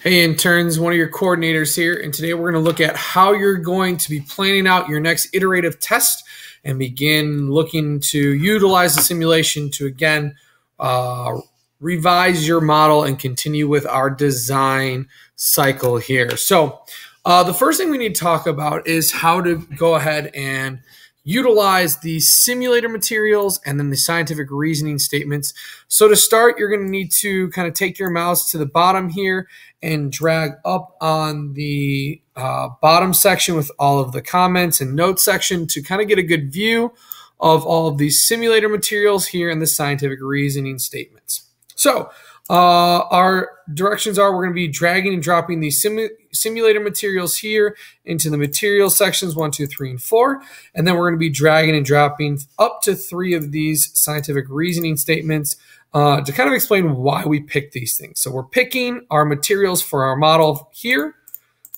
Hey interns, one of your coordinators here, and today we're going to look at how you're going to be planning out your next iterative test and begin looking to utilize the simulation to again uh, revise your model and continue with our design cycle here. So uh, the first thing we need to talk about is how to go ahead and utilize the simulator materials and then the scientific reasoning statements. So to start, you're going to need to kind of take your mouse to the bottom here and drag up on the uh, bottom section with all of the comments and notes section to kind of get a good view of all of these simulator materials here and the scientific reasoning statements. So uh, our directions are we're going to be dragging and dropping the simulator materials here into the material sections one, two, three, and four. And then we're going to be dragging and dropping up to three of these scientific reasoning statements uh, to kind of explain why we pick these things. So we're picking our materials for our model here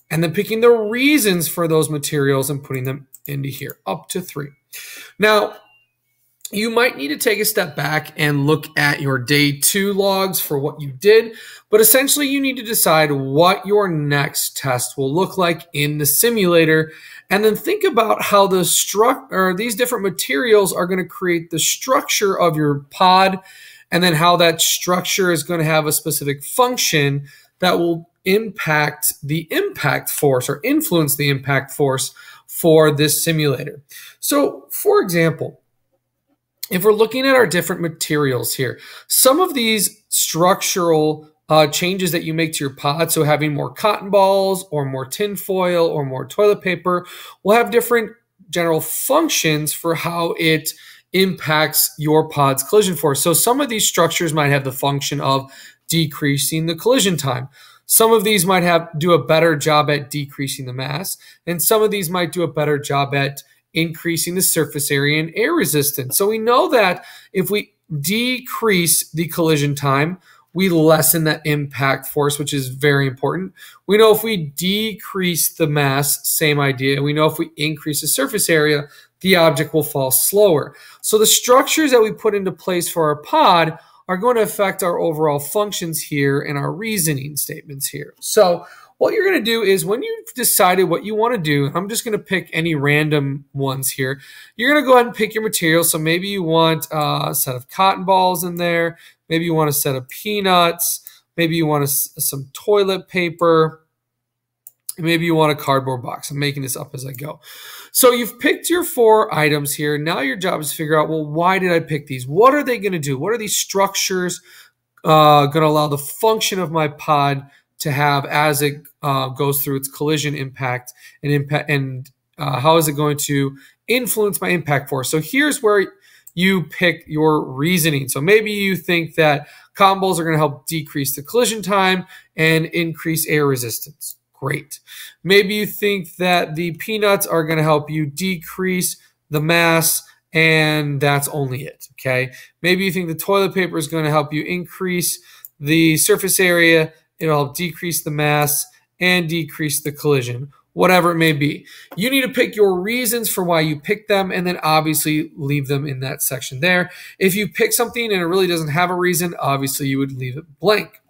and then picking the reasons for those materials and putting them into here up to three. Now, you might need to take a step back and look at your day two logs for what you did, but essentially you need to decide what your next test will look like in the simulator. And then think about how the struct or these different materials are going to create the structure of your pod and then how that structure is going to have a specific function that will impact the impact force or influence the impact force for this simulator. So for example, if we're looking at our different materials here, some of these structural uh, changes that you make to your pod, so having more cotton balls or more tin foil, or more toilet paper, will have different general functions for how it impacts your pod's collision force. So some of these structures might have the function of decreasing the collision time. Some of these might have do a better job at decreasing the mass, and some of these might do a better job at increasing the surface area and air resistance. So we know that if we decrease the collision time, we lessen that impact force, which is very important. We know if we decrease the mass, same idea. We know if we increase the surface area, the object will fall slower. So the structures that we put into place for our pod are going to affect our overall functions here and our reasoning statements here. So what you're going to do is when you've decided what you want to do, I'm just going to pick any random ones here. You're going to go ahead and pick your material. So maybe you want a set of cotton balls in there. Maybe you want a set of peanuts. Maybe you want a, some toilet paper. Maybe you want a cardboard box. I'm making this up as I go. So you've picked your four items here. Now your job is to figure out, well, why did I pick these? What are they going to do? What are these structures uh, going to allow the function of my pod to have as it uh, goes through its collision impact and impact and uh, how is it going to influence my impact force? So here's where you pick your reasoning. So maybe you think that combos are going to help decrease the collision time and increase air resistance. Great. Maybe you think that the peanuts are going to help you decrease the mass and that's only it. Okay. Maybe you think the toilet paper is going to help you increase the surface area It'll help decrease the mass and decrease the collision, whatever it may be. You need to pick your reasons for why you pick them and then obviously leave them in that section there. If you pick something and it really doesn't have a reason, obviously you would leave it blank.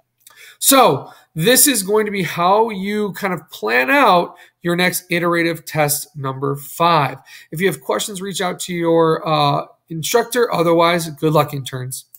So this is going to be how you kind of plan out your next iterative test number five. If you have questions, reach out to your uh, instructor. Otherwise, good luck, interns.